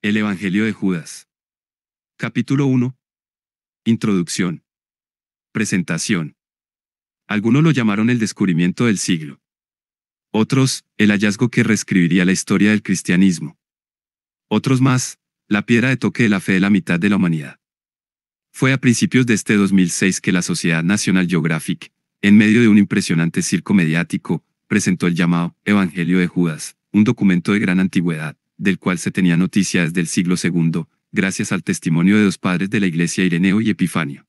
El Evangelio de Judas. Capítulo 1. Introducción. Presentación. Algunos lo llamaron el descubrimiento del siglo. Otros, el hallazgo que reescribiría la historia del cristianismo. Otros más, la piedra de toque de la fe de la mitad de la humanidad. Fue a principios de este 2006 que la Sociedad Nacional Geographic, en medio de un impresionante circo mediático, presentó el llamado Evangelio de Judas, un documento de gran antigüedad, del cual se tenía noticia desde el siglo II, gracias al testimonio de dos padres de la Iglesia Ireneo y Epifanio.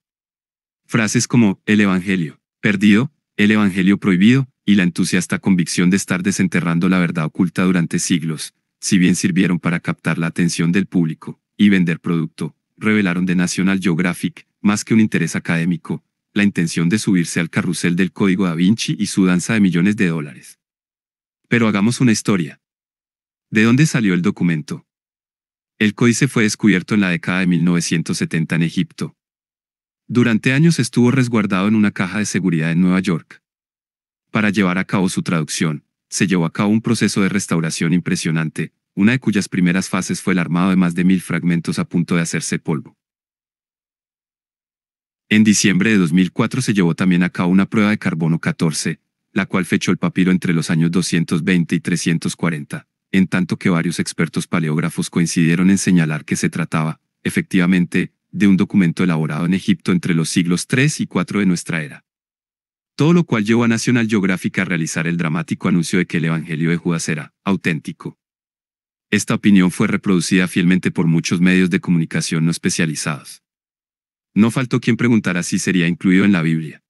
Frases como el Evangelio perdido, el Evangelio prohibido, y la entusiasta convicción de estar desenterrando la verdad oculta durante siglos, si bien sirvieron para captar la atención del público y vender producto, revelaron de National Geographic, más que un interés académico, la intención de subirse al carrusel del código da Vinci y su danza de millones de dólares. Pero hagamos una historia. ¿De dónde salió el documento? El códice fue descubierto en la década de 1970 en Egipto. Durante años estuvo resguardado en una caja de seguridad en Nueva York. Para llevar a cabo su traducción, se llevó a cabo un proceso de restauración impresionante, una de cuyas primeras fases fue el armado de más de mil fragmentos a punto de hacerse polvo. En diciembre de 2004 se llevó también a cabo una prueba de carbono 14, la cual fechó el papiro entre los años 220 y 340 en tanto que varios expertos paleógrafos coincidieron en señalar que se trataba, efectivamente, de un documento elaborado en Egipto entre los siglos III y IV de nuestra era. Todo lo cual llevó a National Geographic a realizar el dramático anuncio de que el Evangelio de Judas era auténtico. Esta opinión fue reproducida fielmente por muchos medios de comunicación no especializados. No faltó quien preguntara si sería incluido en la Biblia.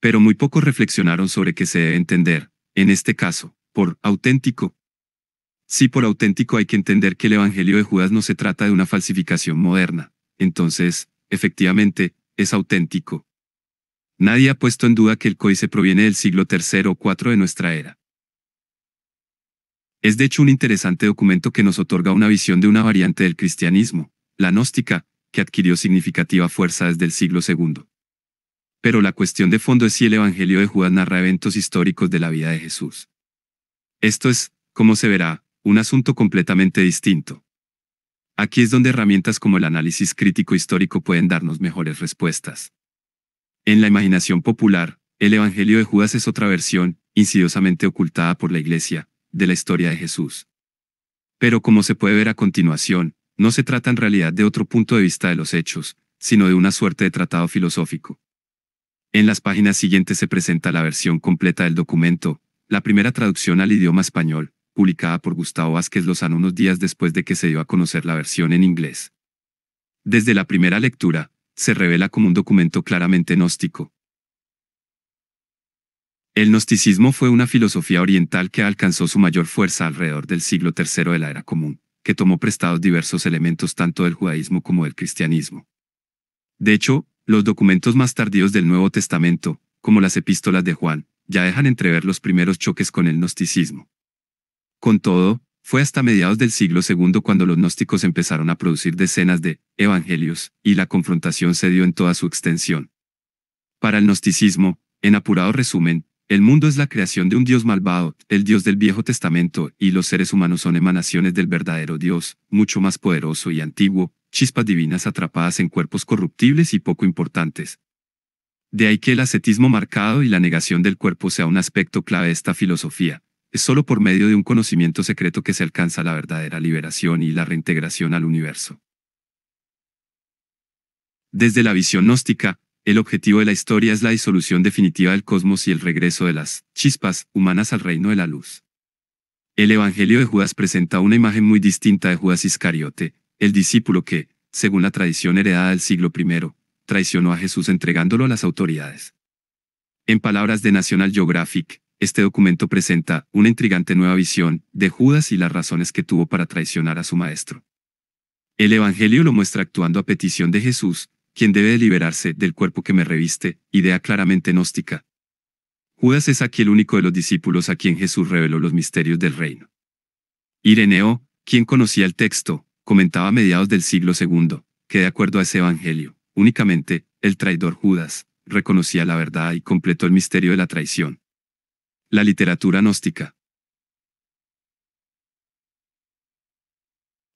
Pero muy pocos reflexionaron sobre qué se debe entender, en este caso, por auténtico, si por auténtico hay que entender que el Evangelio de Judas no se trata de una falsificación moderna, entonces, efectivamente, es auténtico. Nadie ha puesto en duda que el códice proviene del siglo III o IV de nuestra era. Es de hecho un interesante documento que nos otorga una visión de una variante del cristianismo, la gnóstica, que adquirió significativa fuerza desde el siglo II. Pero la cuestión de fondo es si el Evangelio de Judas narra eventos históricos de la vida de Jesús. Esto es, como se verá, un asunto completamente distinto. Aquí es donde herramientas como el análisis crítico histórico pueden darnos mejores respuestas. En la imaginación popular, el Evangelio de Judas es otra versión, insidiosamente ocultada por la Iglesia, de la historia de Jesús. Pero como se puede ver a continuación, no se trata en realidad de otro punto de vista de los hechos, sino de una suerte de tratado filosófico. En las páginas siguientes se presenta la versión completa del documento, la primera traducción al idioma español, publicada por Gustavo Vázquez Lozano unos días después de que se dio a conocer la versión en inglés. Desde la primera lectura, se revela como un documento claramente gnóstico. El gnosticismo fue una filosofía oriental que alcanzó su mayor fuerza alrededor del siglo III de la Era Común, que tomó prestados diversos elementos tanto del judaísmo como del cristianismo. De hecho, los documentos más tardíos del Nuevo Testamento, como las epístolas de Juan, ya dejan entrever los primeros choques con el gnosticismo. Con todo, fue hasta mediados del siglo II cuando los gnósticos empezaron a producir decenas de evangelios, y la confrontación se dio en toda su extensión. Para el gnosticismo, en apurado resumen, el mundo es la creación de un Dios malvado, el Dios del Viejo Testamento, y los seres humanos son emanaciones del verdadero Dios, mucho más poderoso y antiguo, chispas divinas atrapadas en cuerpos corruptibles y poco importantes. De ahí que el ascetismo marcado y la negación del cuerpo sea un aspecto clave de esta filosofía. Es solo por medio de un conocimiento secreto que se alcanza la verdadera liberación y la reintegración al universo. Desde la visión gnóstica, el objetivo de la historia es la disolución definitiva del cosmos y el regreso de las chispas humanas al reino de la luz. El Evangelio de Judas presenta una imagen muy distinta de Judas Iscariote, el discípulo que, según la tradición heredada del siglo I, traicionó a Jesús entregándolo a las autoridades. En palabras de National Geographic, este documento presenta una intrigante nueva visión de Judas y las razones que tuvo para traicionar a su maestro. El Evangelio lo muestra actuando a petición de Jesús, quien debe liberarse del cuerpo que me reviste, idea claramente gnóstica. Judas es aquí el único de los discípulos a quien Jesús reveló los misterios del reino. Ireneo, quien conocía el texto, comentaba a mediados del siglo II, que de acuerdo a ese Evangelio, únicamente, el traidor Judas, reconocía la verdad y completó el misterio de la traición, la literatura gnóstica.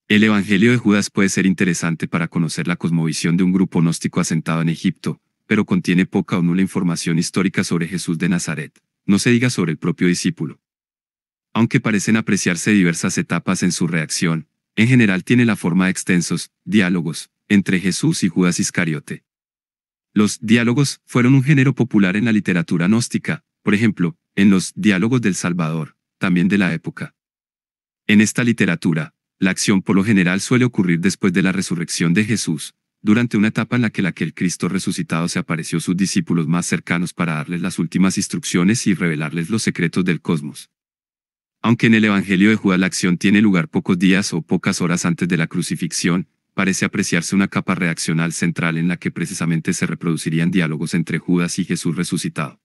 El Evangelio de Judas puede ser interesante para conocer la cosmovisión de un grupo gnóstico asentado en Egipto, pero contiene poca o nula información histórica sobre Jesús de Nazaret, no se diga sobre el propio discípulo. Aunque parecen apreciarse diversas etapas en su reacción, en general tiene la forma de extensos diálogos entre Jesús y Judas Iscariote. Los diálogos fueron un género popular en la literatura gnóstica, por ejemplo, en los diálogos del Salvador, también de la época. En esta literatura, la acción por lo general suele ocurrir después de la resurrección de Jesús, durante una etapa en la que el Cristo resucitado se apareció a sus discípulos más cercanos para darles las últimas instrucciones y revelarles los secretos del cosmos. Aunque en el Evangelio de Judas la acción tiene lugar pocos días o pocas horas antes de la crucifixión, parece apreciarse una capa reaccional central en la que precisamente se reproducirían diálogos entre Judas y Jesús resucitado.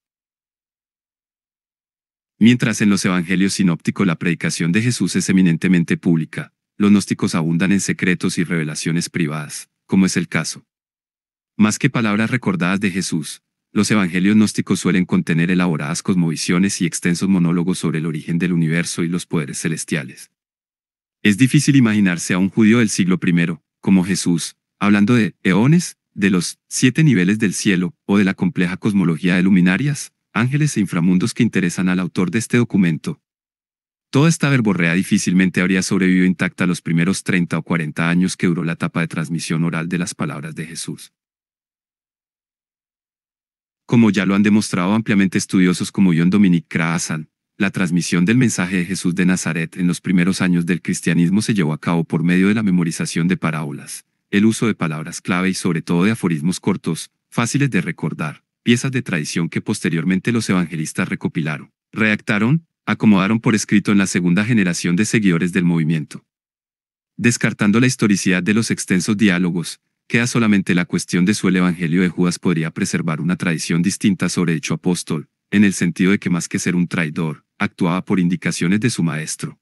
Mientras en los evangelios sinópticos la predicación de Jesús es eminentemente pública, los gnósticos abundan en secretos y revelaciones privadas, como es el caso. Más que palabras recordadas de Jesús, los evangelios gnósticos suelen contener elaboradas cosmovisiones y extensos monólogos sobre el origen del universo y los poderes celestiales. Es difícil imaginarse a un judío del siglo I, como Jesús, hablando de eones, de los siete niveles del cielo o de la compleja cosmología de luminarias, ángeles e inframundos que interesan al autor de este documento. Toda esta verborrea difícilmente habría sobrevivido intacta los primeros 30 o 40 años que duró la etapa de transmisión oral de las palabras de Jesús. Como ya lo han demostrado ampliamente estudiosos como John Dominic Kraassan, la transmisión del mensaje de Jesús de Nazaret en los primeros años del cristianismo se llevó a cabo por medio de la memorización de parábolas, el uso de palabras clave y sobre todo de aforismos cortos, fáciles de recordar piezas de tradición que posteriormente los evangelistas recopilaron, redactaron, acomodaron por escrito en la segunda generación de seguidores del movimiento. Descartando la historicidad de los extensos diálogos, queda solamente la cuestión de si el Evangelio de Judas podría preservar una tradición distinta sobre hecho apóstol, en el sentido de que más que ser un traidor, actuaba por indicaciones de su maestro.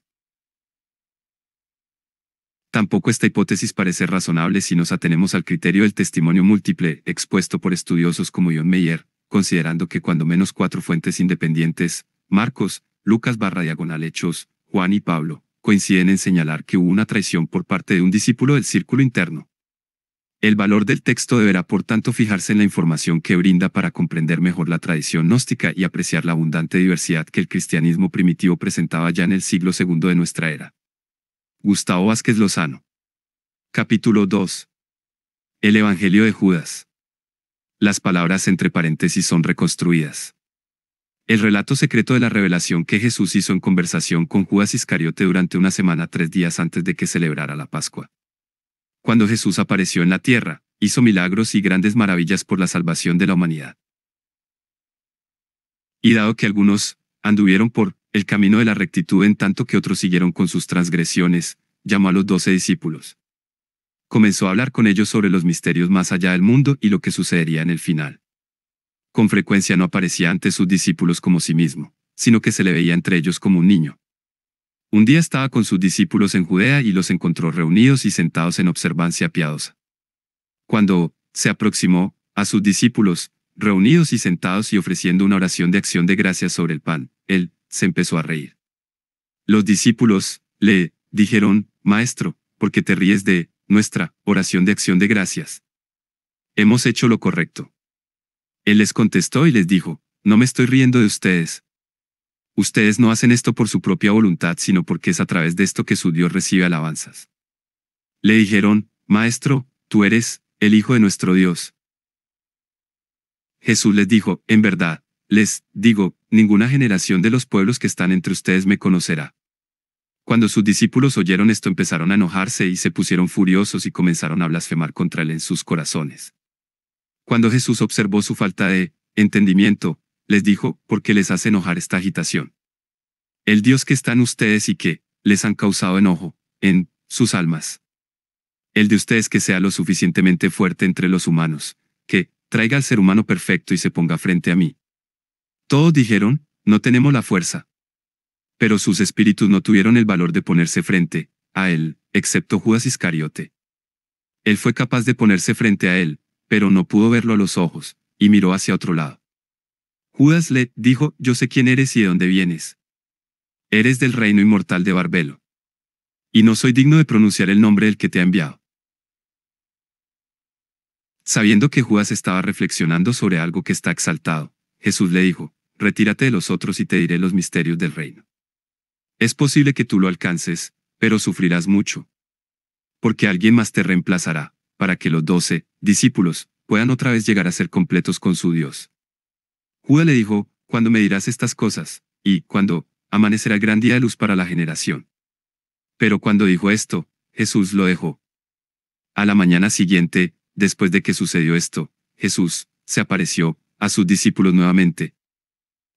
Tampoco esta hipótesis parece razonable si nos atenemos al criterio del testimonio múltiple expuesto por estudiosos como John Meyer, considerando que cuando menos cuatro fuentes independientes, Marcos, Lucas barra diagonal Hechos, Juan y Pablo, coinciden en señalar que hubo una traición por parte de un discípulo del círculo interno. El valor del texto deberá por tanto fijarse en la información que brinda para comprender mejor la tradición gnóstica y apreciar la abundante diversidad que el cristianismo primitivo presentaba ya en el siglo II de nuestra era. Gustavo Vázquez Lozano. Capítulo 2. El Evangelio de Judas. Las palabras entre paréntesis son reconstruidas. El relato secreto de la revelación que Jesús hizo en conversación con Judas Iscariote durante una semana tres días antes de que celebrara la Pascua. Cuando Jesús apareció en la tierra, hizo milagros y grandes maravillas por la salvación de la humanidad. Y dado que algunos anduvieron por el camino de la rectitud en tanto que otros siguieron con sus transgresiones, llamó a los doce discípulos. Comenzó a hablar con ellos sobre los misterios más allá del mundo y lo que sucedería en el final. Con frecuencia no aparecía ante sus discípulos como sí mismo, sino que se le veía entre ellos como un niño. Un día estaba con sus discípulos en Judea y los encontró reunidos y sentados en observancia piadosa. Cuando se aproximó a sus discípulos, reunidos y sentados y ofreciendo una oración de acción de gracias sobre el pan, él se empezó a reír. Los discípulos, le, dijeron, Maestro, ¿por qué te ríes de, nuestra, oración de acción de gracias? Hemos hecho lo correcto. Él les contestó y les dijo, No me estoy riendo de ustedes. Ustedes no hacen esto por su propia voluntad, sino porque es a través de esto que su Dios recibe alabanzas. Le dijeron, Maestro, tú eres, el Hijo de nuestro Dios. Jesús les dijo, En verdad, les digo, ninguna generación de los pueblos que están entre ustedes me conocerá. Cuando sus discípulos oyeron esto empezaron a enojarse y se pusieron furiosos y comenzaron a blasfemar contra él en sus corazones. Cuando Jesús observó su falta de entendimiento, les dijo, ¿por qué les hace enojar esta agitación? El Dios que está en ustedes y que, les han causado enojo, en, sus almas. El de ustedes que sea lo suficientemente fuerte entre los humanos, que, traiga al ser humano perfecto y se ponga frente a mí, todos dijeron, no tenemos la fuerza. Pero sus espíritus no tuvieron el valor de ponerse frente a él, excepto Judas Iscariote. Él fue capaz de ponerse frente a él, pero no pudo verlo a los ojos, y miró hacia otro lado. Judas le dijo, yo sé quién eres y de dónde vienes. Eres del reino inmortal de Barbelo. Y no soy digno de pronunciar el nombre del que te ha enviado. Sabiendo que Judas estaba reflexionando sobre algo que está exaltado, Jesús le dijo, retírate de los otros y te diré los misterios del reino. Es posible que tú lo alcances, pero sufrirás mucho. Porque alguien más te reemplazará, para que los doce discípulos puedan otra vez llegar a ser completos con su Dios. Judas le dijo, cuando me dirás estas cosas, y cuando amanecerá el gran día de luz para la generación. Pero cuando dijo esto, Jesús lo dejó. A la mañana siguiente, después de que sucedió esto, Jesús se apareció a sus discípulos nuevamente.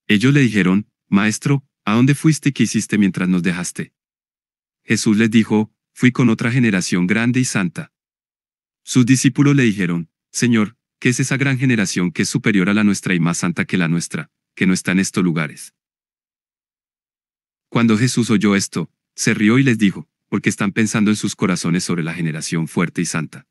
Ellos le dijeron, Maestro, ¿a dónde fuiste y qué hiciste mientras nos dejaste? Jesús les dijo, Fui con otra generación grande y santa. Sus discípulos le dijeron, Señor, ¿qué es esa gran generación que es superior a la nuestra y más santa que la nuestra, que no está en estos lugares? Cuando Jesús oyó esto, se rió y les dijo, porque están pensando en sus corazones sobre la generación fuerte y santa.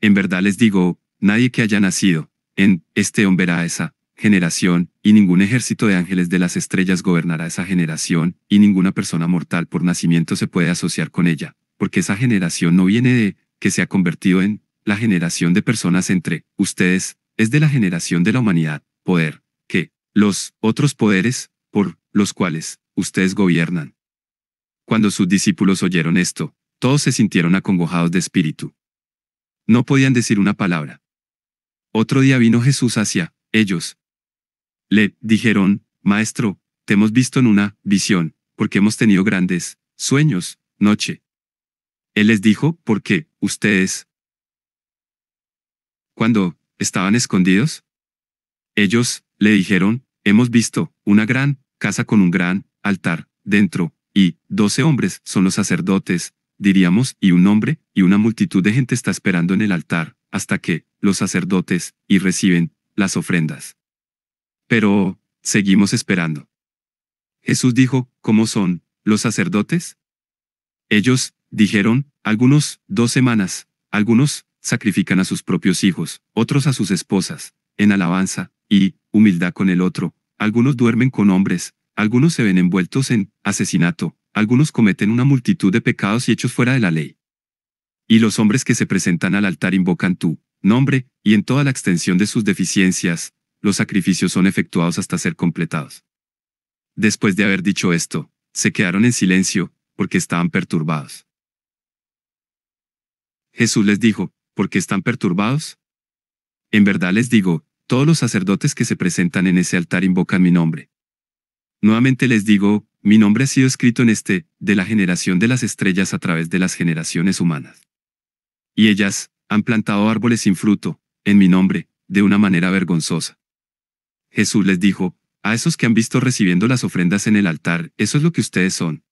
En verdad les digo, nadie que haya nacido, en, este hombre esa generación, y ningún ejército de ángeles de las estrellas gobernará esa generación, y ninguna persona mortal por nacimiento se puede asociar con ella, porque esa generación no viene de, que se ha convertido en, la generación de personas entre, ustedes, es de la generación de la humanidad, poder, que, los, otros poderes, por, los cuales, ustedes gobiernan. Cuando sus discípulos oyeron esto, todos se sintieron acongojados de espíritu. No podían decir una palabra. Otro día vino Jesús hacia ellos. Le dijeron, Maestro, te hemos visto en una visión, porque hemos tenido grandes sueños, noche. Él les dijo, ¿por qué, ustedes? Cuando estaban escondidos, ellos le dijeron, hemos visto una gran casa con un gran altar dentro, y doce hombres son los sacerdotes, diríamos, y un hombre, y una multitud de gente está esperando en el altar, hasta que los sacerdotes, y reciben las ofrendas. Pero, seguimos esperando. Jesús dijo, ¿cómo son los sacerdotes? Ellos, dijeron, algunos, dos semanas, algunos, sacrifican a sus propios hijos, otros a sus esposas, en alabanza, y, humildad con el otro, algunos duermen con hombres, algunos se ven envueltos en asesinato, algunos cometen una multitud de pecados y hechos fuera de la ley. Y los hombres que se presentan al altar invocan tú nombre, y en toda la extensión de sus deficiencias, los sacrificios son efectuados hasta ser completados. Después de haber dicho esto, se quedaron en silencio, porque estaban perturbados. Jesús les dijo, ¿por qué están perturbados? En verdad les digo, todos los sacerdotes que se presentan en ese altar invocan mi nombre. Nuevamente les digo, mi nombre ha sido escrito en este, de la generación de las estrellas a través de las generaciones humanas. Y ellas, han plantado árboles sin fruto, en mi nombre, de una manera vergonzosa. Jesús les dijo, a esos que han visto recibiendo las ofrendas en el altar, eso es lo que ustedes son.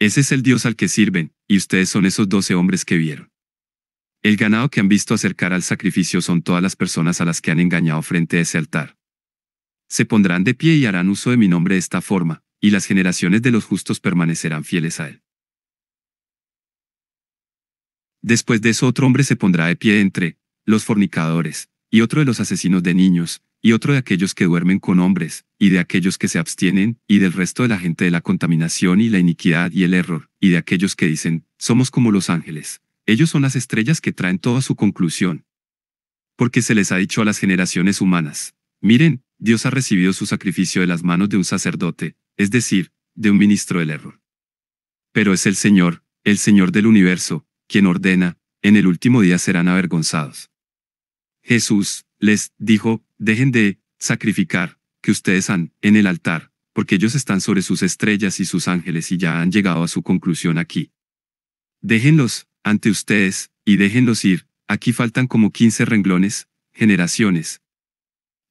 Ese es el Dios al que sirven, y ustedes son esos doce hombres que vieron. El ganado que han visto acercar al sacrificio son todas las personas a las que han engañado frente a ese altar. Se pondrán de pie y harán uso de mi nombre de esta forma, y las generaciones de los justos permanecerán fieles a él. Después de eso otro hombre se pondrá de pie entre los fornicadores, y otro de los asesinos de niños, y otro de aquellos que duermen con hombres, y de aquellos que se abstienen, y del resto de la gente de la contaminación y la iniquidad y el error, y de aquellos que dicen, somos como los ángeles. Ellos son las estrellas que traen toda su conclusión. Porque se les ha dicho a las generaciones humanas, miren, Dios ha recibido su sacrificio de las manos de un sacerdote, es decir, de un ministro del error. Pero es el Señor, el Señor del universo, quien ordena, en el último día serán avergonzados. Jesús les dijo, dejen de sacrificar, que ustedes han, en el altar, porque ellos están sobre sus estrellas y sus ángeles y ya han llegado a su conclusión aquí. Déjenlos, ante ustedes, y déjenlos ir, aquí faltan como 15 renglones, generaciones.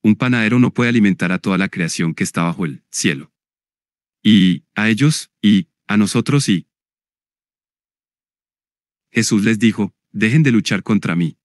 Un panadero no puede alimentar a toda la creación que está bajo el cielo. Y, a ellos, y, a nosotros y, Jesús les dijo, dejen de luchar contra mí.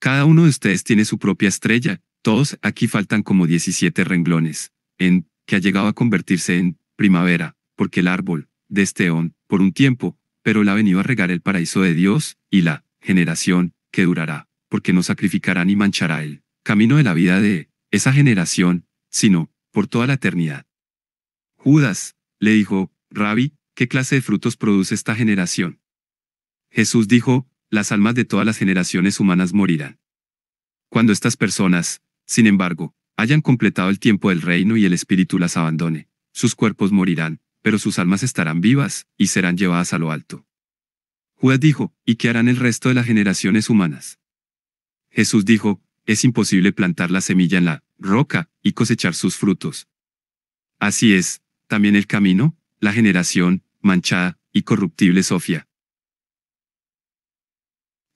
Cada uno de ustedes tiene su propia estrella, todos aquí faltan como 17 renglones, en, que ha llegado a convertirse en, primavera, porque el árbol, de Esteón, por un tiempo, pero él ha venido a regar el paraíso de Dios, y la, generación, que durará, porque no sacrificará ni manchará el, camino de la vida de, esa generación, sino, por toda la eternidad. Judas, le dijo, Rabbi, ¿qué clase de frutos produce esta generación? Jesús dijo, las almas de todas las generaciones humanas morirán. Cuando estas personas, sin embargo, hayan completado el tiempo del reino y el Espíritu las abandone, sus cuerpos morirán, pero sus almas estarán vivas, y serán llevadas a lo alto. Judas dijo, ¿y qué harán el resto de las generaciones humanas? Jesús dijo, es imposible plantar la semilla en la roca y cosechar sus frutos. Así es, también el camino, la generación, manchada y corruptible Sofía,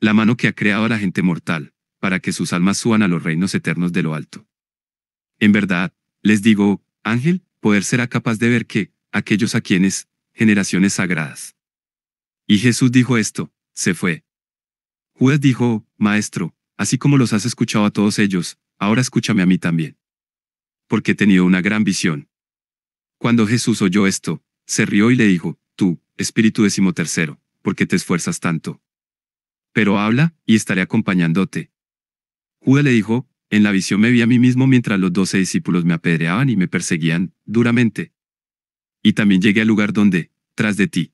la mano que ha creado a la gente mortal, para que sus almas suban a los reinos eternos de lo alto. En verdad, les digo, ángel, poder será capaz de ver que, aquellos a quienes, generaciones sagradas. Y Jesús dijo esto, se fue. Judas dijo, Maestro, así como los has escuchado a todos ellos, ahora escúchame a mí también. Porque he tenido una gran visión. Cuando Jesús oyó esto, se rió y le dijo, Tú, espíritu decimotercero, ¿por qué te esfuerzas tanto? pero habla, y estaré acompañándote. Judas le dijo, en la visión me vi a mí mismo mientras los doce discípulos me apedreaban y me perseguían, duramente. Y también llegué al lugar donde, tras de ti.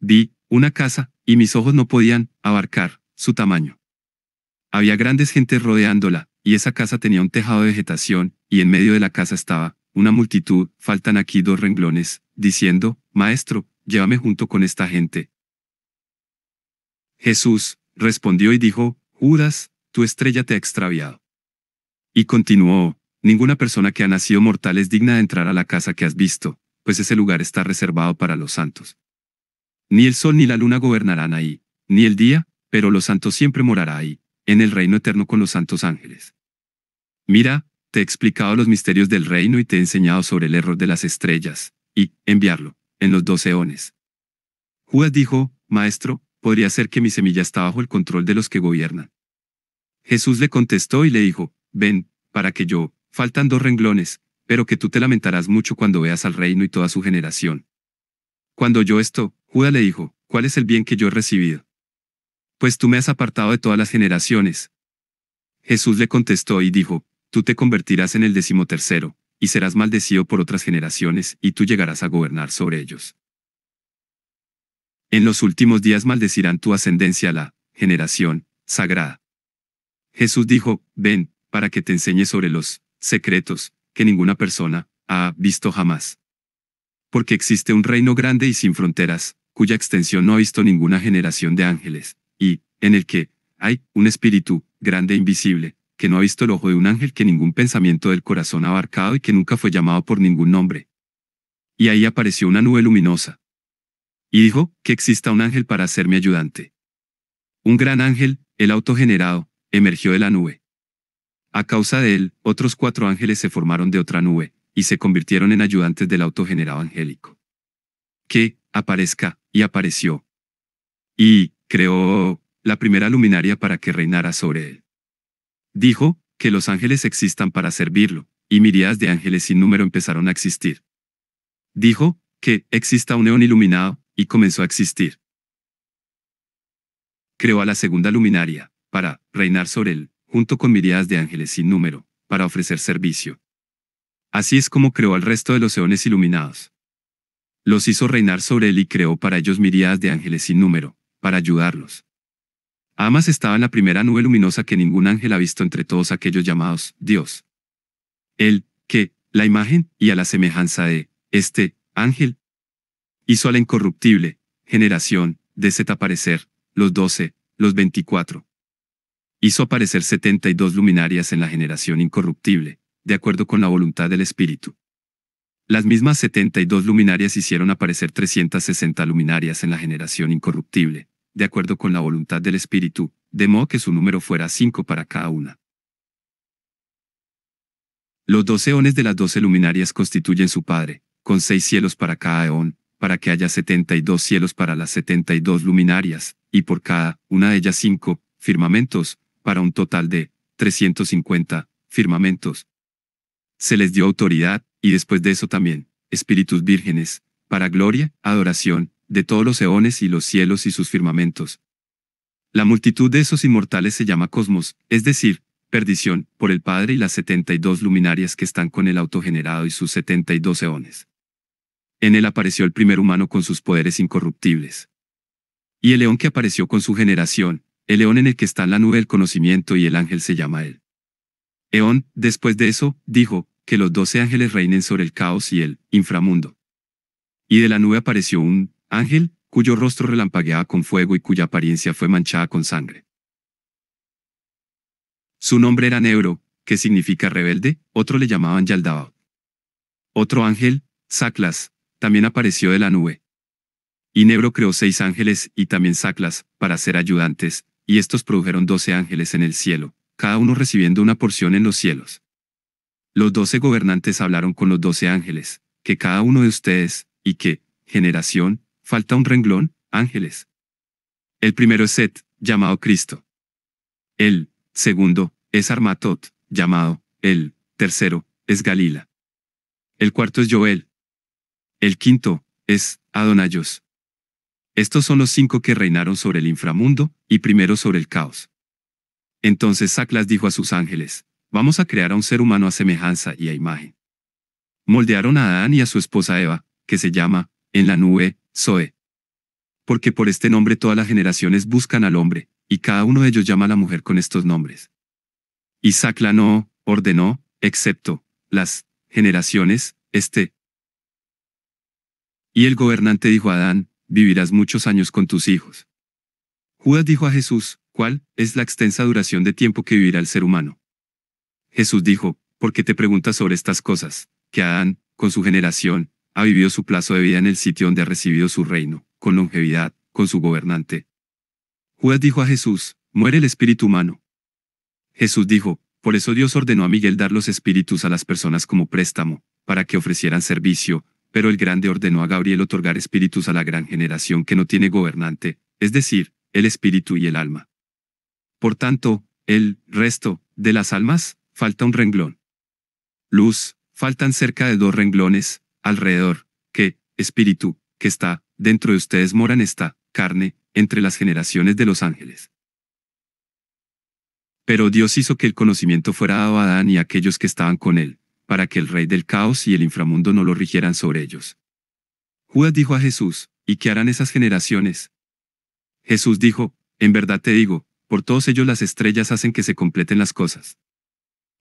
Vi, una casa, y mis ojos no podían, abarcar, su tamaño. Había grandes gentes rodeándola, y esa casa tenía un tejado de vegetación, y en medio de la casa estaba, una multitud, faltan aquí dos renglones, diciendo, Maestro, llévame junto con esta gente, Jesús respondió y dijo, Judas, tu estrella te ha extraviado. Y continuó, ninguna persona que ha nacido mortal es digna de entrar a la casa que has visto, pues ese lugar está reservado para los santos. Ni el sol ni la luna gobernarán ahí, ni el día, pero los santos siempre morará ahí, en el reino eterno con los santos ángeles. Mira, te he explicado los misterios del reino y te he enseñado sobre el error de las estrellas, y, enviarlo, en los doceones». Judas dijo, Maestro, podría ser que mi semilla está bajo el control de los que gobiernan. Jesús le contestó y le dijo, ven, para que yo, faltan dos renglones, pero que tú te lamentarás mucho cuando veas al reino y toda su generación. Cuando oyó esto, Judas le dijo, ¿cuál es el bien que yo he recibido? Pues tú me has apartado de todas las generaciones. Jesús le contestó y dijo, tú te convertirás en el decimotercero, y serás maldecido por otras generaciones, y tú llegarás a gobernar sobre ellos. En los últimos días maldecirán tu ascendencia la generación sagrada. Jesús dijo, ven, para que te enseñe sobre los secretos que ninguna persona ha visto jamás. Porque existe un reino grande y sin fronteras, cuya extensión no ha visto ninguna generación de ángeles, y, en el que, hay, un espíritu, grande e invisible, que no ha visto el ojo de un ángel que ningún pensamiento del corazón ha abarcado y que nunca fue llamado por ningún nombre. Y ahí apareció una nube luminosa, y dijo, que exista un ángel para ser mi ayudante. Un gran ángel, el autogenerado, emergió de la nube. A causa de él, otros cuatro ángeles se formaron de otra nube, y se convirtieron en ayudantes del autogenerado angélico. Que, aparezca, y apareció. Y, creó, la primera luminaria para que reinara sobre él. Dijo, que los ángeles existan para servirlo, y mirías de ángeles sin número empezaron a existir. Dijo, que exista un neón iluminado, y comenzó a existir. Creó a la segunda luminaria, para reinar sobre él, junto con miríadas de ángeles sin número, para ofrecer servicio. Así es como creó al resto de los eones iluminados. Los hizo reinar sobre él y creó para ellos miríadas de ángeles sin número, para ayudarlos. Amas estaba en la primera nube luminosa que ningún ángel ha visto entre todos aquellos llamados Dios. Él, que, la imagen, y a la semejanza de, este, ángel, hizo a la incorruptible, generación, de aparecer, los doce, los veinticuatro. Hizo aparecer setenta y dos luminarias en la generación incorruptible, de acuerdo con la voluntad del Espíritu. Las mismas 72 luminarias hicieron aparecer 360 luminarias en la generación incorruptible, de acuerdo con la voluntad del Espíritu, de modo que su número fuera cinco para cada una. Los doce eones de las doce luminarias constituyen su Padre, con seis cielos para cada eón, para que haya 72 cielos para las 72 luminarias, y por cada una de ellas cinco firmamentos, para un total de 350 firmamentos. Se les dio autoridad, y después de eso también, espíritus vírgenes, para gloria, adoración, de todos los eones y los cielos y sus firmamentos. La multitud de esos inmortales se llama cosmos, es decir, perdición, por el Padre y las 72 luminarias que están con el autogenerado y sus 72 eones en él apareció el primer humano con sus poderes incorruptibles. Y el león que apareció con su generación, el león en el que está la nube del conocimiento y el ángel se llama él. Eón, después de eso, dijo, que los doce ángeles reinen sobre el caos y el inframundo. Y de la nube apareció un ángel, cuyo rostro relampagueaba con fuego y cuya apariencia fue manchada con sangre. Su nombre era Neuro, que significa rebelde, otro le llamaban Yaldaba. Otro ángel, Saclas, también apareció de la nube. Y Nebro creó seis ángeles y también saclas, para ser ayudantes, y estos produjeron doce ángeles en el cielo, cada uno recibiendo una porción en los cielos. Los doce gobernantes hablaron con los doce ángeles, que cada uno de ustedes, y que, generación, falta un renglón, ángeles. El primero es Set, llamado Cristo. El segundo es Armatot, llamado el tercero es Galila. El cuarto es Joel, el quinto, es, Adonayos. Estos son los cinco que reinaron sobre el inframundo, y primero sobre el caos. Entonces Saclas dijo a sus ángeles, vamos a crear a un ser humano a semejanza y a imagen. Moldearon a Adán y a su esposa Eva, que se llama, en la nube, Zoe. Porque por este nombre todas las generaciones buscan al hombre, y cada uno de ellos llama a la mujer con estos nombres. Y Sacla no, ordenó, excepto, las, generaciones, este, y el gobernante dijo a Adán, vivirás muchos años con tus hijos. Judas dijo a Jesús, ¿cuál es la extensa duración de tiempo que vivirá el ser humano? Jesús dijo, ¿por qué te preguntas sobre estas cosas? Que Adán, con su generación, ha vivido su plazo de vida en el sitio donde ha recibido su reino, con longevidad, con su gobernante. Judas dijo a Jesús, muere el espíritu humano. Jesús dijo, por eso Dios ordenó a Miguel dar los espíritus a las personas como préstamo, para que ofrecieran servicio, pero el grande ordenó a Gabriel otorgar espíritus a la gran generación que no tiene gobernante, es decir, el espíritu y el alma. Por tanto, el resto de las almas, falta un renglón. Luz, faltan cerca de dos renglones, alrededor, que, espíritu, que está, dentro de ustedes moran esta, carne, entre las generaciones de los ángeles. Pero Dios hizo que el conocimiento fuera dado a Adán y a aquellos que estaban con él, para que el rey del caos y el inframundo no lo rigieran sobre ellos. Judas dijo a Jesús, ¿y qué harán esas generaciones? Jesús dijo, en verdad te digo, por todos ellos las estrellas hacen que se completen las cosas.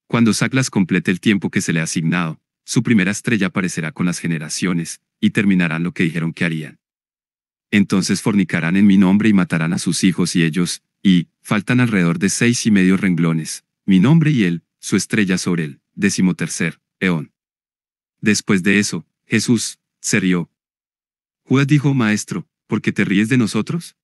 Cuando Saclas complete el tiempo que se le ha asignado, su primera estrella aparecerá con las generaciones, y terminarán lo que dijeron que harían. Entonces fornicarán en mi nombre y matarán a sus hijos y ellos, y, faltan alrededor de seis y medio renglones, mi nombre y él, su estrella sobre él tercer, eón. Después de eso, Jesús, se rió. Judas dijo, Maestro, ¿por qué te ríes de nosotros?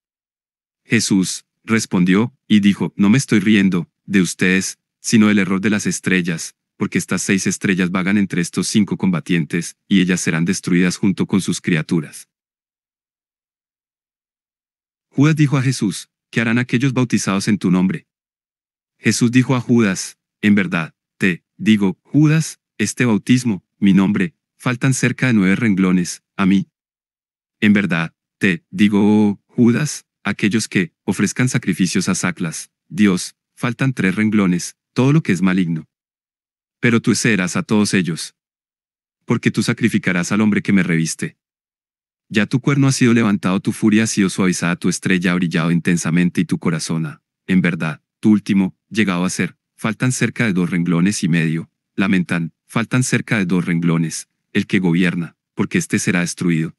Jesús, respondió, y dijo, No me estoy riendo, de ustedes, sino del error de las estrellas, porque estas seis estrellas vagan entre estos cinco combatientes, y ellas serán destruidas junto con sus criaturas. Judas dijo a Jesús, ¿qué harán aquellos bautizados en tu nombre? Jesús dijo a Judas, en verdad, Digo, Judas, este bautismo, mi nombre, faltan cerca de nueve renglones, a mí. En verdad, te digo, oh, Judas, aquellos que ofrezcan sacrificios a Saclas, Dios, faltan tres renglones, todo lo que es maligno. Pero tú serás a todos ellos. Porque tú sacrificarás al hombre que me reviste. Ya tu cuerno ha sido levantado, tu furia ha sido suavizada, tu estrella ha brillado intensamente y tu corazón ha, en verdad, tu último, llegado a ser, faltan cerca de dos renglones y medio, lamentan, faltan cerca de dos renglones, el que gobierna, porque éste será destruido.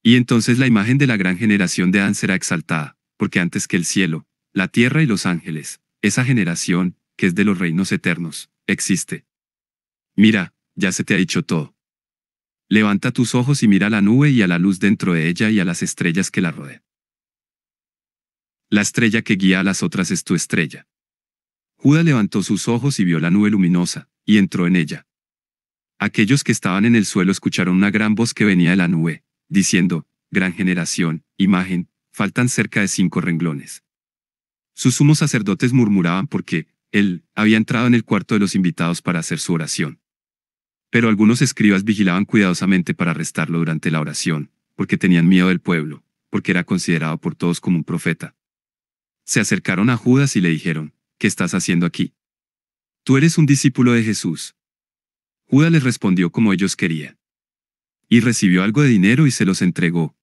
Y entonces la imagen de la gran generación de Adán será exaltada, porque antes que el cielo, la tierra y los ángeles, esa generación, que es de los reinos eternos, existe. Mira, ya se te ha dicho todo. Levanta tus ojos y mira la nube y a la luz dentro de ella y a las estrellas que la rodean. La estrella que guía a las otras es tu estrella. Judas levantó sus ojos y vio la nube luminosa, y entró en ella. Aquellos que estaban en el suelo escucharon una gran voz que venía de la nube, diciendo, Gran generación, imagen, faltan cerca de cinco renglones. Sus sumos sacerdotes murmuraban porque, él, había entrado en el cuarto de los invitados para hacer su oración. Pero algunos escribas vigilaban cuidadosamente para arrestarlo durante la oración, porque tenían miedo del pueblo, porque era considerado por todos como un profeta. Se acercaron a Judas y le dijeron, ¿qué estás haciendo aquí? Tú eres un discípulo de Jesús. Judas les respondió como ellos querían. Y recibió algo de dinero y se los entregó,